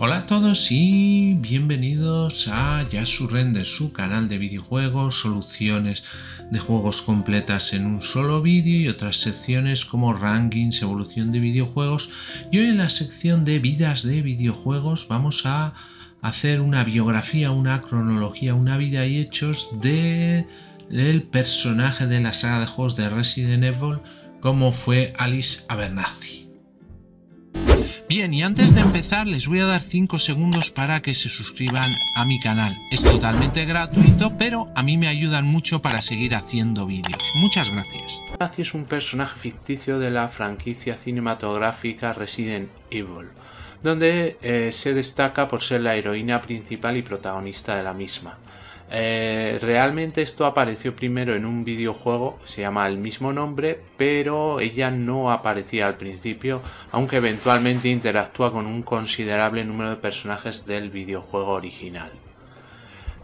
Hola a todos y bienvenidos a Yasu Render, su canal de videojuegos, soluciones de juegos completas en un solo vídeo y otras secciones como rankings, evolución de videojuegos. Y hoy en la sección de vidas de videojuegos vamos a hacer una biografía, una cronología, una vida y hechos del personaje de la saga de juegos de Resident Evil como fue Alice Abernathy. Bien, y antes de empezar les voy a dar 5 segundos para que se suscriban a mi canal. Es totalmente gratuito, pero a mí me ayudan mucho para seguir haciendo vídeos. Muchas gracias. Gracias es un personaje ficticio de la franquicia cinematográfica Resident Evil, donde eh, se destaca por ser la heroína principal y protagonista de la misma. Eh, realmente esto apareció primero en un videojuego, se llama el mismo nombre, pero ella no aparecía al principio, aunque eventualmente interactúa con un considerable número de personajes del videojuego original.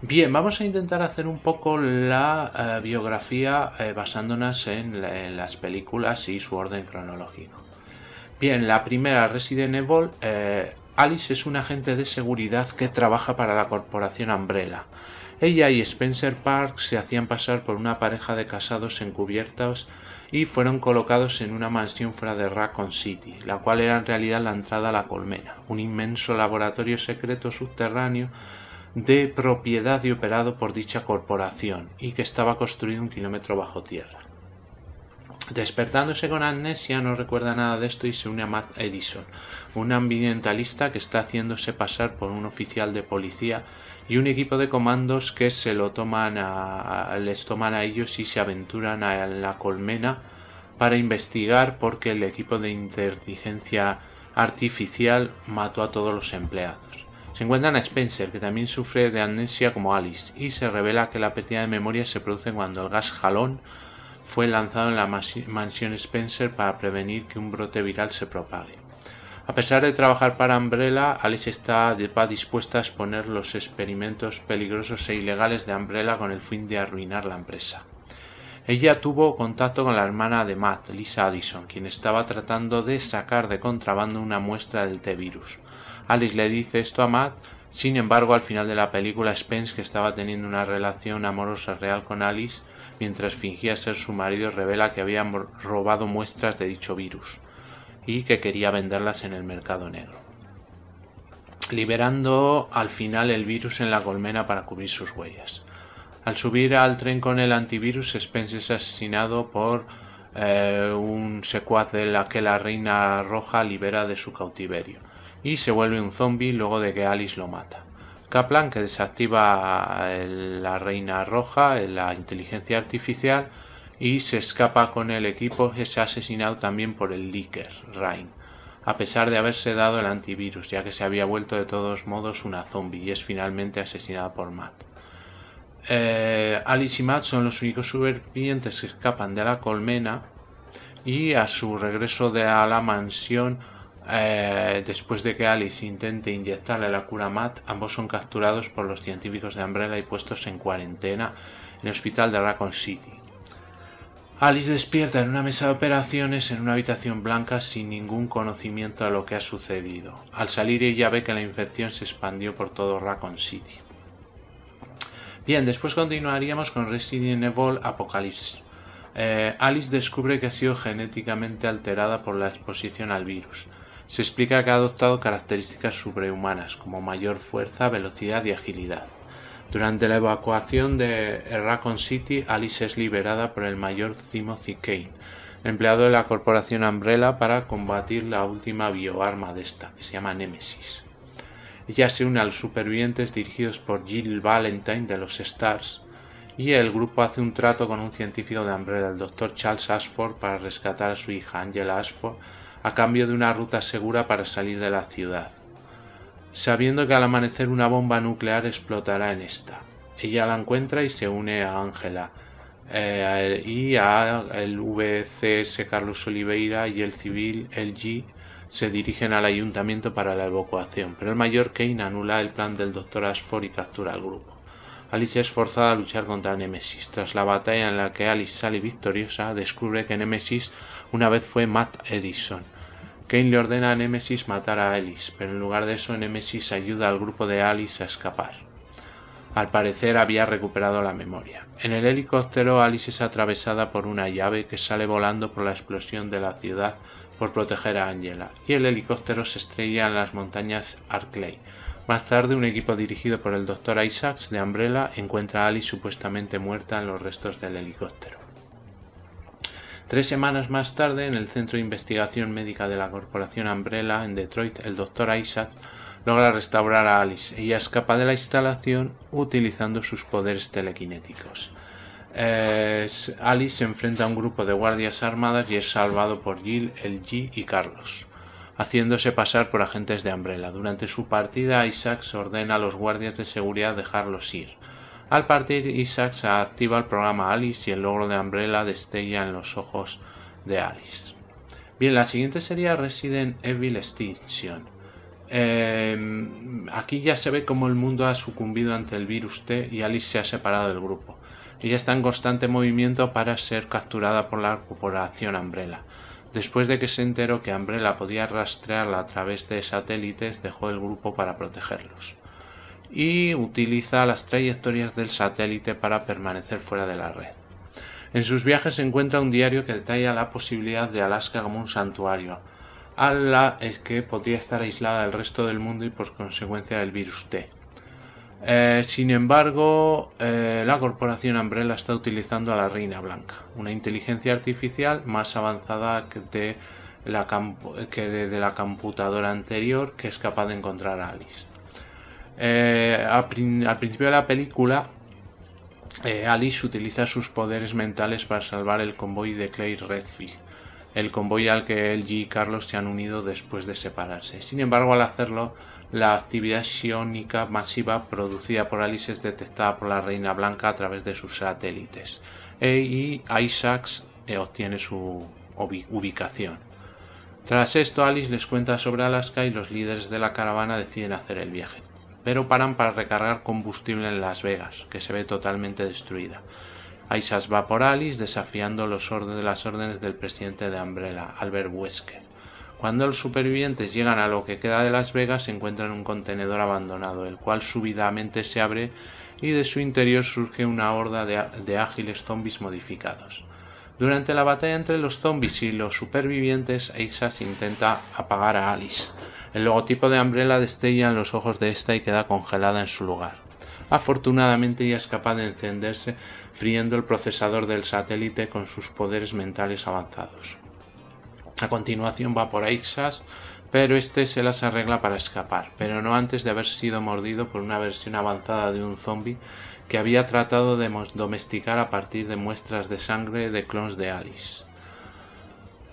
Bien, vamos a intentar hacer un poco la eh, biografía eh, basándonos en, en, las películas y su orden cronológico. Bien, la primera, Resident Evil, Alice es un agente de seguridad que trabaja para la corporación Umbrella. Ella y Spencer Park se hacían pasar por una pareja de casados encubiertos y fueron colocados en una mansión fuera de Raccoon City, la cual era en realidad la entrada a la colmena, un inmenso laboratorio secreto subterráneo de propiedad y operado por dicha corporación y que estaba construido un kilómetro bajo tierra. Despertándose con amnesia no recuerda nada de esto y se une a Matt Edison, un ambientalista que está haciéndose pasar por un oficial de policía y un equipo de comandos que se lo toman a, les toman a ellos y se aventuran a la colmena para investigar porque el equipo de inteligencia artificial mató a todos los empleados. Se encuentran a Spencer, que también sufre de amnesia como Alice, y se revela que la pérdida de memoria se produce cuando el gas jalón fue lanzado en la mansión Spencer para prevenir que un brote viral se propague. A pesar de trabajar para Umbrella, Alice está dispuesta a exponer los experimentos peligrosos e ilegales de Umbrella con el fin de arruinar la empresa. Ella tuvo contacto con la hermana de Matt, Lisa Addison, quien estaba tratando de sacar de contrabando una muestra del T-Virus. Alice le dice esto a Matt, sin embargo al final de la película Spence, que estaba teniendo una relación amorosa real con Alice, mientras fingía ser su marido, revela que habían robado muestras de dicho virus y que quería venderlas en el mercado negro, liberando al final el virus en la colmena para cubrir sus huellas. Al subir al tren con el antivirus, Spence es asesinado por eh, un secuaz de la que la reina roja libera de su cautiverio y se vuelve un zombie luego de que Alice lo mata. Kaplan, que desactiva eh, la reina roja, eh, la inteligencia artificial, y se escapa con el equipo que ha asesinado también por el Licker, Rain, a pesar de haberse dado el antivirus, ya que se había vuelto de todos modos una zombie y es finalmente asesinada por Matt. Eh, Alice y Matt son los únicos supervivientes que escapan de la colmena y a su regreso de a la mansión, eh, después de que Alice intente inyectarle la cura a Matt, ambos son capturados por los científicos de Umbrella y puestos en cuarentena en el hospital de Raccoon City. Alice despierta en una mesa de operaciones en una habitación blanca sin ningún conocimiento de lo que ha sucedido. Al salir ella ve que la infección se expandió por todo Raccoon City. Bien, después continuaríamos con Resident Evil Apocalypse. Eh, Alice descubre que ha sido genéticamente alterada por la exposición al virus. Se explica que ha adoptado características sobrehumanas como mayor fuerza, velocidad y agilidad. Durante la evacuación de Raccoon City, Alice es liberada por el mayor Timothy Kane, empleado de la corporación Umbrella para combatir la última bioarma de esta, que se llama Nemesis. Ella se une a los supervivientes dirigidos por Jill Valentine de los Stars, y el grupo hace un trato con un científico de Umbrella, el Dr. Charles Ashford, para rescatar a su hija Angela Ashford a cambio de una ruta segura para salir de la ciudad sabiendo que al amanecer una bomba nuclear explotará en esta. Ella la encuentra y se une a Ángela eh, y a el VCS Carlos Oliveira y el civil LG se dirigen al ayuntamiento para la evacuación, pero el mayor Kane anula el plan del doctor Ashford y captura al grupo. Alice es forzada a luchar contra Nemesis. Tras la batalla en la que Alice sale victoriosa, descubre que Nemesis una vez fue Matt Edison, Kane le ordena a Nemesis matar a Alice, pero en lugar de eso Nemesis ayuda al grupo de Alice a escapar. Al parecer había recuperado la memoria. En el helicóptero Alice es atravesada por una llave que sale volando por la explosión de la ciudad por proteger a Angela, y el helicóptero se estrella en las montañas Arclay. Más tarde, un equipo dirigido por el Dr. Isaacs de Umbrella encuentra a Alice supuestamente muerta en los restos del helicóptero. Tres semanas más tarde, en el Centro de Investigación Médica de la Corporación Umbrella en Detroit, el Dr. Isaac logra restaurar a Alice. Ella escapa de la instalación utilizando sus poderes telequinéticos. Alice se enfrenta a un grupo de guardias armadas y es salvado por Jill, el G y Carlos, haciéndose pasar por agentes de Umbrella. Durante su partida, Isaac ordena a los guardias de seguridad dejarlos ir al partir, Isaac activa el programa Alice y el logro de Umbrella destella en los ojos de Alice. Bien, la siguiente sería Resident Evil Extinction. Em, aquí ya se ve cómo el mundo ha sucumbido ante el virus T y Alice se ha separado del grupo. Ella está en constante movimiento para ser capturada por la corporación Umbrella. Después de que se enteró que Umbrella podía rastrearla a través de satélites, dejó el grupo para protegerlos y utiliza las trayectorias del satélite para permanecer fuera de la red. En sus viajes se encuentra un diario que detalla la posibilidad de Alaska como un santuario, a la es que podría estar aislada del resto del mundo y por consecuencia del virus T. Eh, sin embargo, eh, la corporación Umbrella está utilizando a la Reina Blanca, una inteligencia artificial más avanzada que de la computadora anterior que es capaz de encontrar a Alice. Eh, al, principio de la película, eh, Alice utiliza sus poderes mentales para salvar el convoy de Clay Redfield, el convoy al que él y Carlos se han unido después de separarse. Sin embargo, al hacerlo, la actividad psiónica masiva producida por Alice es detectada por la Reina Blanca a través de sus satélites e, y Isaacs eh, obtiene su ubicación. Tras esto, Alice les cuenta sobre Alaska y los líderes de la caravana deciden hacer el viaje pero paran para recargar combustible en Las Vegas, que se ve totalmente destruida. Aisas va por Alice desafiando los las órdenes del presidente de Umbrella, Albert Wesker. Cuando los supervivientes llegan a lo que queda de Las Vegas, se encuentran un contenedor abandonado, el cual súbitamente se abre y de su interior surge una horda de, ágiles zombies modificados. Durante la batalla entre los zombies y los supervivientes, Aisas intenta apagar a Alice, el logotipo de Umbrella destella en los ojos de esta y queda congelada en su lugar. Afortunadamente ella es capaz de encenderse friendo el procesador del satélite con sus poderes mentales avanzados. A continuación va por Aixas, pero este se las arregla para escapar, pero no antes de haber sido mordido por una versión avanzada de un zombie que había tratado de domesticar a partir de muestras de sangre de clones de Alice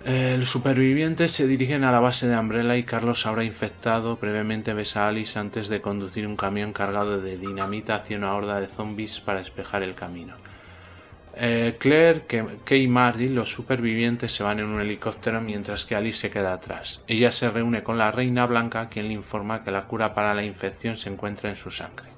los supervivientes se dirigen a la base de Umbrella y Carlos habrá infectado previamente besa a Alice antes de conducir un camión cargado de dinamita hacia una horda de zombies para despejar el camino. Eh, Claire, Kay y Marty, los supervivientes, se van en un helicóptero mientras que Alice se queda atrás. Ella se reúne con la Reina Blanca, quien le informa que la cura para la infección se encuentra en su sangre.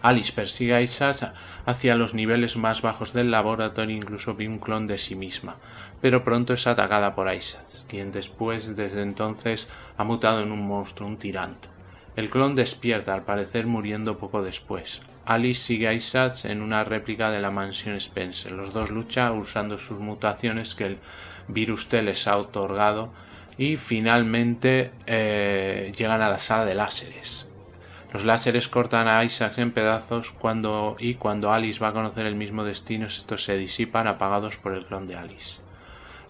Alice persigue a Isas hacia los niveles más bajos del laboratorio, incluso vi un clon de sí misma pero pronto es atacada por Isaac, quien después, desde entonces, ha mutado en un monstruo, un tirante. El clon despierta, al parecer muriendo poco después. Alice sigue a Isaac en una réplica de la mansión Spencer. Los dos luchan usando sus mutaciones que el virus T les ha otorgado y finalmente eh, llegan a la sala de láseres. Los láseres cortan a Isaac en pedazos cuando, y cuando Alice va a conocer el mismo destino estos se disipan apagados por el clon de Alice.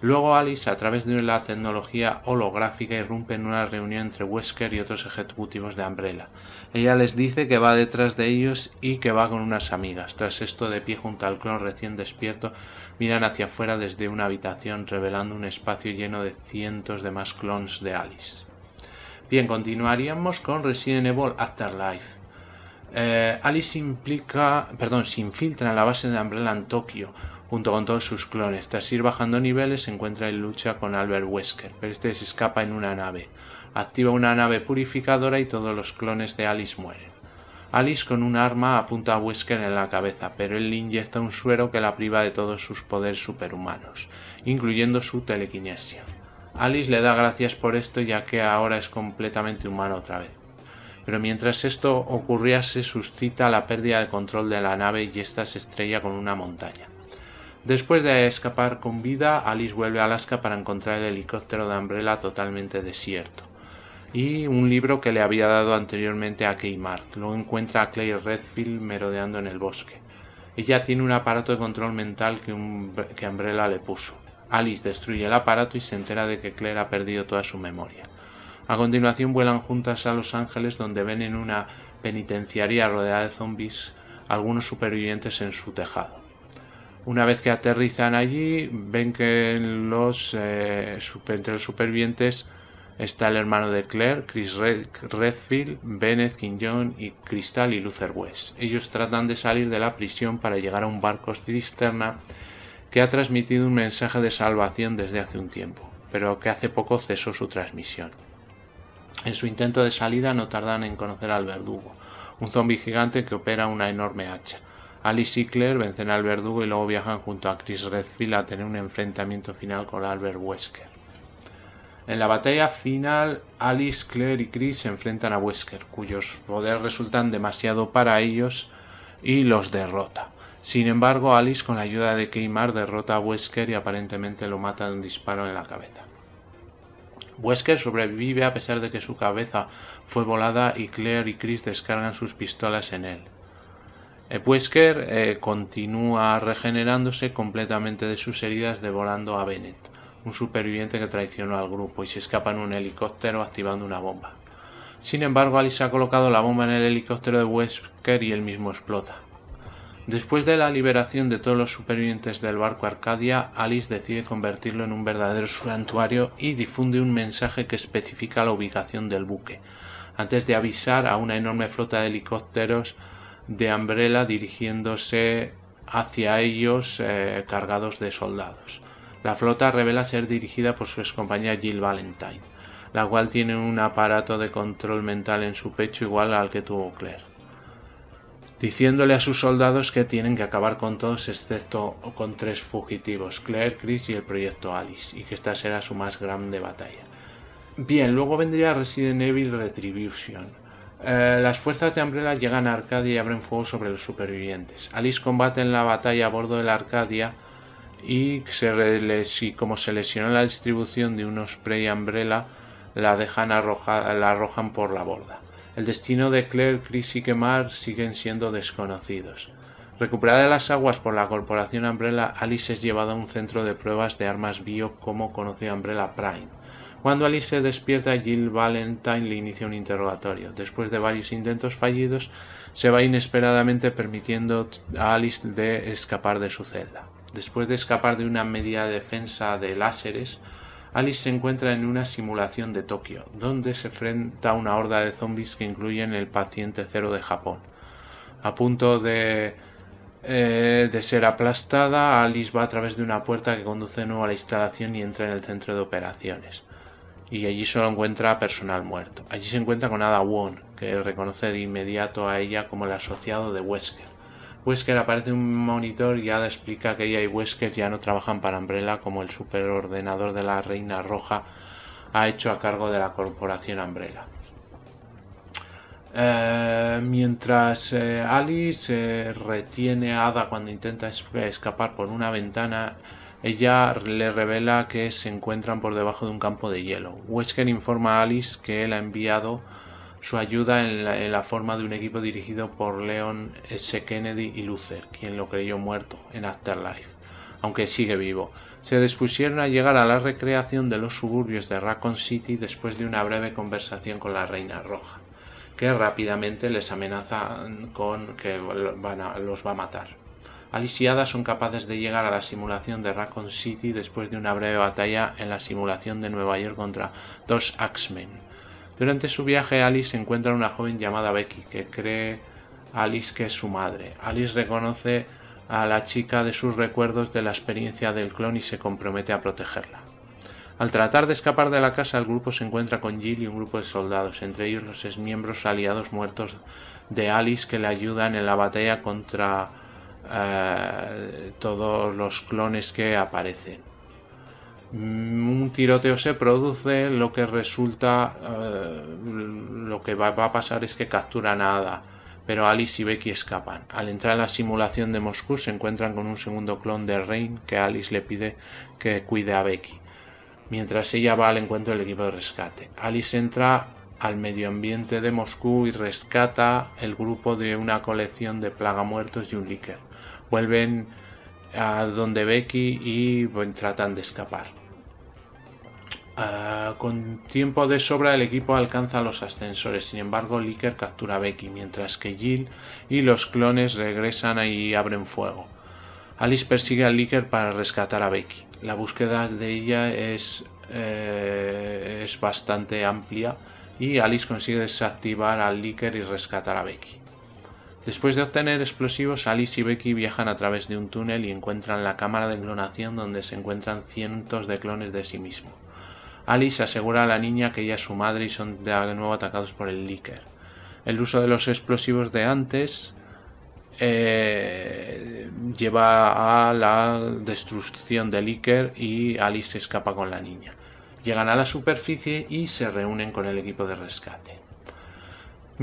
Luego Alice, a través de la tecnología holográfica, irrumpe en una reunión entre Wesker y otros ejecutivos de Umbrella. Ella les dice que va detrás de ellos y que va con unas amigas. Tras esto, de pie junto al clon recién despierto, miran hacia afuera desde una habitación, revelando un espacio lleno de cientos de más clones de Alice. Bien, continuaríamos con Resident Evil Afterlife. Eh, Alice implica, perdón, se infiltra en la base de Umbrella en Tokio, junto con todos sus clones. Tras ir bajando niveles, se encuentra en lucha con Albert Wesker, pero este se escapa en una nave. Activa una nave purificadora y todos los clones de Alice mueren. Alice con un arma apunta a Wesker en la cabeza, pero él le inyecta un suero que la priva de todos sus poderes superhumanos, incluyendo su telequinesia. Alice le da gracias por esto ya que ahora es completamente humano otra vez. Pero mientras esto ocurría se suscita la pérdida de control de la nave y ésta se estrella con una montaña. Después de escapar con vida, Alice vuelve a Alaska para encontrar el helicóptero de Umbrella totalmente desierto y un libro que le había dado anteriormente a Mark. Luego encuentra a Claire Redfield merodeando en el bosque. Ella tiene un aparato de control mental que, un, Umbrella le puso. Alice destruye el aparato y se entera de que Claire ha perdido toda su memoria. A continuación vuelan juntas a Los Ángeles donde ven en una penitenciaría rodeada de zombies algunos supervivientes en su tejado. Una vez que aterrizan allí, ven que los, eh, entre los supervivientes está el hermano de Claire, Chris Redfield, Bennett, King John y Crystal y Luther West. Ellos tratan de salir de la prisión para llegar a un barco cisterna que ha transmitido un mensaje de salvación desde hace un tiempo, pero que hace poco cesó su transmisión. En su intento de salida no tardan en conocer al verdugo, un zombi gigante que opera una enorme hacha. Alice y Claire vencen al verdugo y luego viajan junto a Chris Redfield a tener un enfrentamiento final con Albert Wesker. En la batalla final, Alice, Claire y Chris se enfrentan a Wesker, cuyos poderes resultan demasiado para ellos y los derrota. Sin embargo, Alice, con la ayuda de Keymar derrota a Wesker y aparentemente lo mata de un disparo en la cabeza. Wesker sobrevive a pesar de que su cabeza fue volada y Claire y Chris descargan sus pistolas en él. Eh, Wesker eh, continúa regenerándose completamente de sus heridas devorando a Bennett, un superviviente que traicionó al grupo y se escapa en un helicóptero activando una bomba. Sin embargo, Alice ha colocado la bomba en el helicóptero de Wesker y él mismo explota. Después de la liberación de todos los supervivientes del barco Arcadia, Alice decide convertirlo en un verdadero santuario y difunde un mensaje que especifica la ubicación del buque, antes de avisar a una enorme flota de helicópteros de Umbrella dirigiéndose hacia ellos eh, cargados de soldados. La flota revela ser dirigida por su excompañera Jill Valentine, la cual tiene un aparato de control mental en su pecho igual al que tuvo Claire, diciéndole a sus soldados que tienen que acabar con todos excepto con tres fugitivos, Claire, Chris y el proyecto Alice, y que esta será su más grande batalla. Bien, luego vendría Resident Evil Retribution, eh, las fuerzas de Umbrella llegan a Arcadia y abren fuego sobre los supervivientes. Alice combate en la batalla a bordo de la Arcadia y, se como se lesionó la distribución de unos spray Umbrella, la, dejan la arrojan por la borda. El destino de Claire, Chris y Kemar siguen siendo desconocidos. Recuperada de las aguas por la corporación Umbrella, Alice es llevada a un centro de pruebas de armas bio como conoce Umbrella Prime cuando Alice se despierta, Jill Valentine le inicia un interrogatorio. Después de varios intentos fallidos, se va inesperadamente permitiendo a Alice de escapar de su celda. Después de escapar de una medida defensa de láseres, Alice se encuentra en una simulación de Tokio, donde se enfrenta a una horda de zombies que incluyen el paciente cero de Japón. A punto de, eh, de ser aplastada, Alice va a través de una puerta que conduce de nuevo a la instalación y entra en el centro de operaciones y allí solo encuentra personal muerto. Allí se encuentra con Ada Wong, que reconoce de inmediato a ella como el asociado de Wesker. Wesker aparece en un monitor y Ada explica que ella y Wesker ya no trabajan para Umbrella como el superordenador de la Reina Roja ha hecho a cargo de la corporación Umbrella. Eh, mientras eh, Alice eh, retiene a Ada cuando intenta escapar por una ventana, ella le revela que se encuentran por debajo de un campo de hielo. Wesker informa a Alice que él ha enviado su ayuda en la, forma de un equipo dirigido por Leon S. Kennedy y Luther, quien lo creyó muerto en Afterlife, aunque sigue vivo. Se dispusieron a llegar a la recreación de los suburbios de Raccoon City después de una breve conversación con la Reina Roja, que rápidamente les amenaza con que los va a matar. Alice y Ada son capaces de llegar a la simulación de Raccoon City después de una breve batalla en la simulación de Nueva York contra dos Axemen. Durante su viaje, Alice encuentra a una joven llamada Becky, que cree Alice que es su madre. Alice reconoce a la chica de sus recuerdos de la experiencia del clon y se compromete a protegerla. Al tratar de escapar de la casa, el grupo se encuentra con Jill y un grupo de soldados, entre ellos los miembros aliados muertos de Alice que le ayudan en la batalla contra eh, todos los clones que aparecen. Mm, un tiroteo se produce, lo que resulta, eh, lo que va, a pasar es que captura nada pero Alice y Becky escapan. Al entrar en la simulación de Moscú se encuentran con un segundo clon de Rain que Alice le pide que cuide a Becky, mientras ella va al encuentro del equipo de rescate. Alice entra al medio ambiente de Moscú y rescata el grupo de una colección de plaga muertos y un líquido vuelven a donde Becky y tratan de escapar. Ah, con tiempo de sobra el equipo alcanza los ascensores, sin embargo Licker captura a Becky, mientras que Jill y los clones regresan y abren fuego. Alice persigue a Licker para rescatar a Becky. La búsqueda de ella es, eh, es bastante amplia y Alice consigue desactivar a Licker y rescatar a Becky. Después de obtener explosivos, Alice y Becky viajan a través de un túnel y encuentran la cámara de clonación donde se encuentran cientos de clones de sí mismo. Alice asegura a la niña que ella es su madre y son de nuevo atacados por el Licker. El uso de los explosivos de antes eh, lleva a la destrucción del Licker y Alice escapa con la niña. Llegan a la superficie y se reúnen con el equipo de rescate.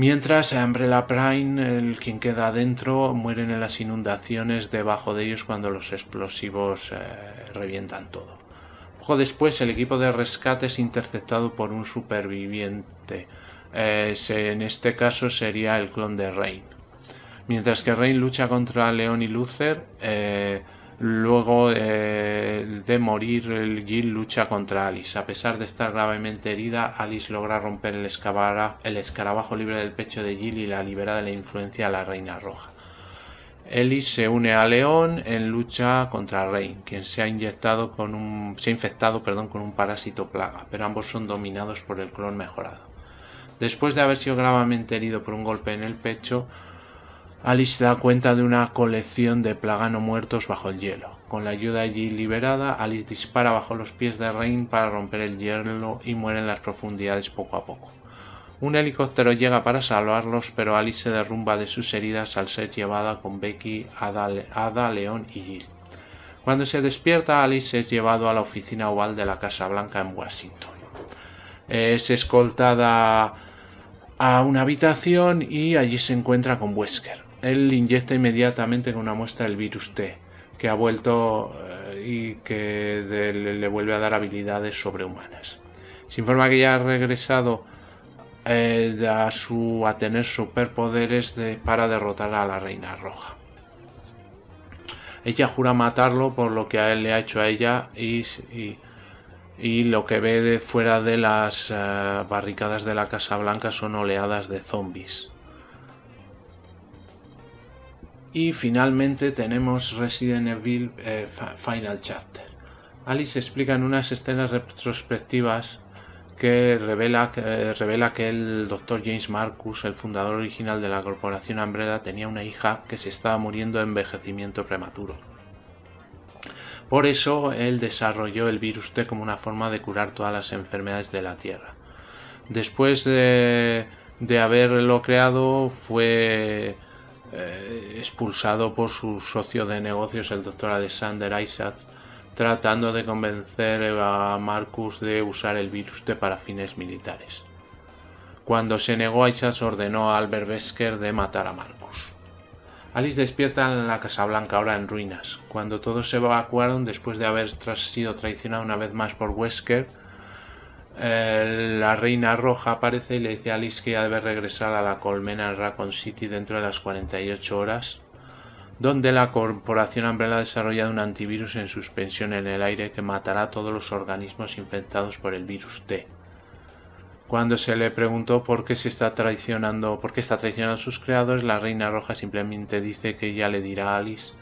Mientras Umbrella Prime, el quien queda adentro, mueren en las inundaciones debajo de ellos cuando los explosivos eh, revientan todo. Poco después, el equipo de rescate es interceptado por un superviviente. Eh, en este caso sería el clon de Rain. Mientras que Rain lucha contra León y Luther, eh, Luego eh, de morir, Jill Gil lucha contra Alice. A pesar de estar gravemente herida, Alice logra romper el, el escarabajo libre del pecho de Gil y la libera de la influencia de la Reina Roja. Alice se une a León en lucha contra Rain, quien se ha, inyectado con se ha infectado perdón, con un parásito plaga, pero ambos son dominados por el clon mejorado. Después de haber sido gravemente herido por un golpe en el pecho, Alice se da cuenta de una colección de plagano muertos bajo el hielo. Con la ayuda de Jill liberada, Alice dispara bajo los pies de Rain para romper el hielo y muere en las profundidades poco a poco. Un helicóptero llega para salvarlos, pero Alice se derrumba de sus heridas al ser llevada con Becky, Ada, Ada León y Jill. Cuando se despierta, Alice es llevado a la oficina oval de la Casa Blanca en Washington. Es escoltada a una habitación y allí se encuentra con Wesker él inyecta inmediatamente en una muestra el virus T, que ha vuelto eh, y que le, vuelve a dar habilidades sobrehumanas. Se informa que ya ha regresado eh, a, su, a tener superpoderes para derrotar a la Reina Roja. Ella jura matarlo por lo que a él le ha hecho a ella y, lo que ve de fuera de las eh, barricadas de la Casa Blanca son oleadas de zombies. Y finalmente tenemos Resident Evil eh, Final Chapter. Alice explica en unas escenas retrospectivas que revela, que eh, revela que el doctor James Marcus, el fundador original de la corporación Umbrella, tenía una hija que se estaba muriendo de envejecimiento prematuro. Por eso él desarrolló el virus T como una forma de curar todas las enfermedades de la Tierra. Después de, de haberlo creado, fue eh, expulsado por su socio de negocios, el doctor Alexander Isaac, tratando de convencer a Marcus de usar el virus de para fines militares. Cuando se negó, Isaac ordenó a Albert wesker de matar a Marcus. Alice despierta en la Casa Blanca, ahora en ruinas, cuando todos se evacuaron después de haber sido traicionado una vez más por Wesker, eh, la reina roja aparece y le dice a Alice que ya debe regresar a la colmena en Raccoon City dentro de las 48 horas, donde la corporación Umbrella ha desarrollado un antivirus en suspensión en el aire que matará a todos los organismos infectados por el virus T. Cuando se le preguntó por qué se está traicionando, por qué está traicionando a sus creadores, la reina roja simplemente dice que ya le dirá a Alice,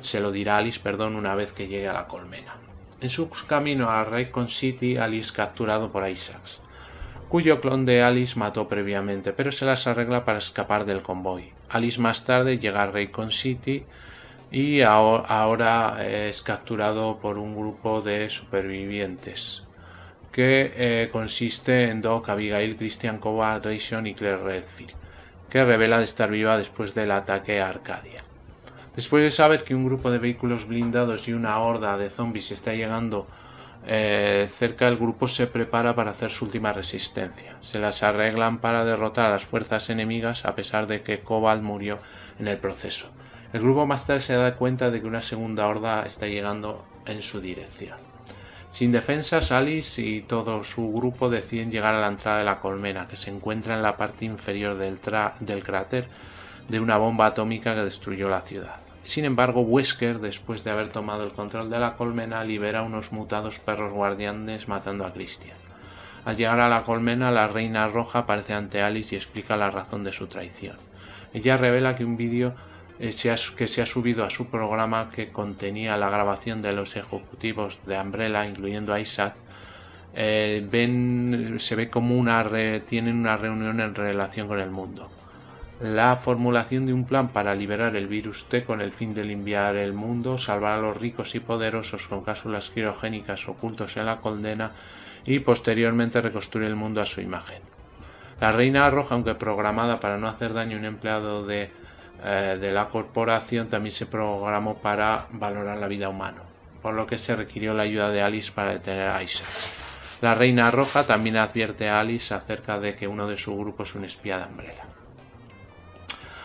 se lo dirá a Alice, perdón, una vez que llegue a la colmena. En su camino a Raycon City, Alice es capturado por Isaacs, cuyo clon de Alice mató previamente, pero se las arregla para escapar del convoy. Alice más tarde llega a Raycon City y ahora es capturado por un grupo de supervivientes que eh, consiste en Doc, Abigail, Christian Kova, Rayson y Claire Redfield, que revela de estar viva después del ataque a Arcadia. Después de saber que un grupo de vehículos blindados y una horda de zombies está llegando eh, cerca, el grupo se prepara para hacer su última resistencia. Se las arreglan para derrotar a las fuerzas enemigas a pesar de que Cobalt murió en el proceso. El grupo más tarde se da cuenta de que una segunda horda está llegando en su dirección. Sin defensas, Alice y todo su grupo deciden llegar a la entrada de la colmena, que se encuentra en la parte inferior del cráter, de una bomba atómica que destruyó la ciudad. Sin embargo, Wesker, después de haber tomado el control de la colmena, libera unos mutados perros guardianes matando a Christian. Al llegar a la colmena, la Reina Roja aparece ante Alice y explica la razón de su traición. Ella revela que un vídeo eh, que se ha subido a su programa que contenía la grabación de los ejecutivos de Umbrella, incluyendo a Isaac, eh, ven, se ve como una tienen una reunión en relación con el mundo. La formulación de un plan para liberar el virus T con el fin de limpiar el mundo, salvar a los ricos y poderosos con cápsulas quirogénicas ocultos en la condena y posteriormente reconstruir el mundo a su imagen. La Reina Roja, aunque programada para no hacer daño a un empleado eh, de, la corporación, también se programó para valorar la vida humana, por lo que se requirió la ayuda de Alice para detener a Isaac. La Reina Roja también advierte a Alice acerca de que uno de su grupo es un espía de Umbrella.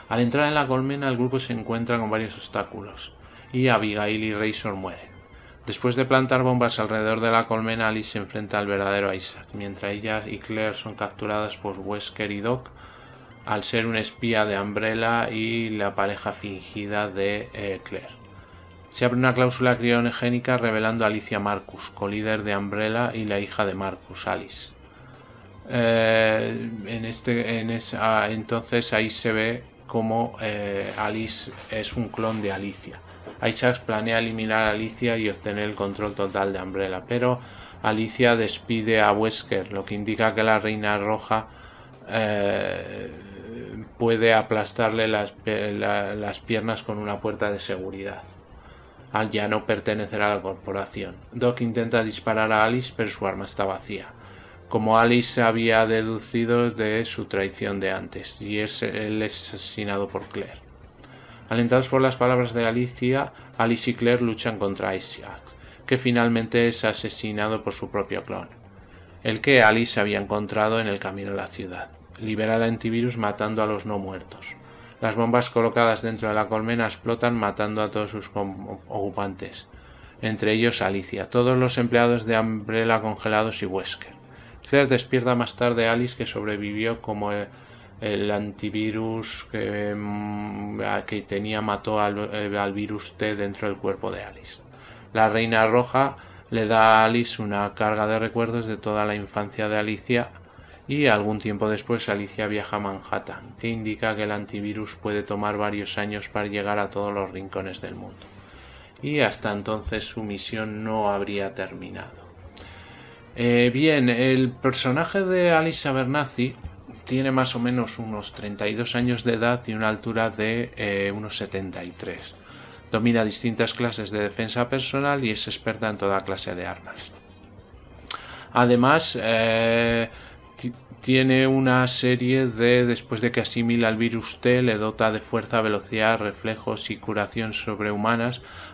Al entrar en la colmena el grupo se encuentra con varios obstáculos y Abigail y Razor mueren. Después de plantar bombas alrededor de la colmena, Alice se enfrenta al verdadero Isaac, mientras ella y Claire son capturadas por Wesker y Doc al ser un espía de Umbrella y la pareja fingida de eh, Claire. Se abre una cláusula criogénica revelando a Alicia Marcus, colíder de Umbrella y la hija de Marcus, Alice. Eh, en este, en esa, entonces ahí se ve como eh, Alice es un clon de Alicia. Isaacs planea eliminar a Alicia y obtener el control total de Umbrella, pero Alicia despide a Wesker, lo que indica que la Reina Roja eh, puede aplastarle las, las piernas con una puerta de seguridad al ya no pertenecer a la corporación. Doc intenta disparar a Alice, pero su arma está vacía como Alice había deducido de su traición de antes, y es, él es asesinado por Claire. Alentados por las palabras de Alicia, Alice y Claire luchan contra Isaac, que finalmente es asesinado por su propio clon, el que Alice había encontrado en el camino a la ciudad. Libera el antivirus matando a los no muertos. Las bombas colocadas dentro de la colmena explotan matando a todos sus ocupantes, entre ellos Alicia, todos los empleados de Umbrella congelados y Wesker. Claire despierta más tarde Alice que sobrevivió como el, antivirus mm, que, tenía mató al, eh, al virus T dentro del cuerpo de Alice. La reina roja le da a Alice una carga de recuerdos de toda la infancia de Alicia y algún tiempo después Alicia viaja a Manhattan, que indica que el antivirus puede tomar varios años para llegar a todos los rincones del mundo. Y hasta entonces su misión no habría terminado. Eh, bien, el personaje de Alice Abernathy tiene más o menos unos 32 años de edad y una altura de eh, unos 73. Domina distintas clases de defensa personal y es experta en toda clase de armas. Además, eh, tiene una serie de, después de que asimila el virus T, le dota de fuerza, velocidad, reflejos y curación sobrehumanas,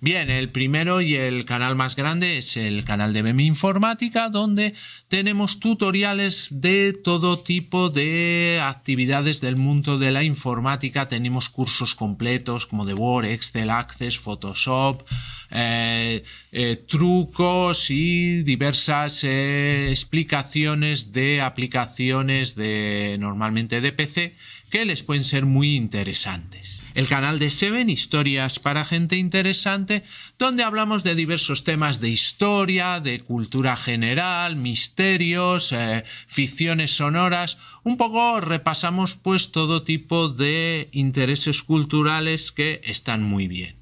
Bien, el primero y el canal más grande es el canal de BMI Informática, donde tenemos tutoriales de todo tipo de actividades del mundo de la informática. Tenemos cursos completos como de Word, Excel, Access, Photoshop, eh, eh, trucos y diversas eh, explicaciones de aplicaciones de normalmente de PC que les pueden ser muy interesantes. El canal de Seven, Historias para Gente Interesante, donde hablamos de diversos temas de historia, de cultura general, misterios, eh, ficciones sonoras. Un poco repasamos pues todo tipo de intereses culturales que están muy bien.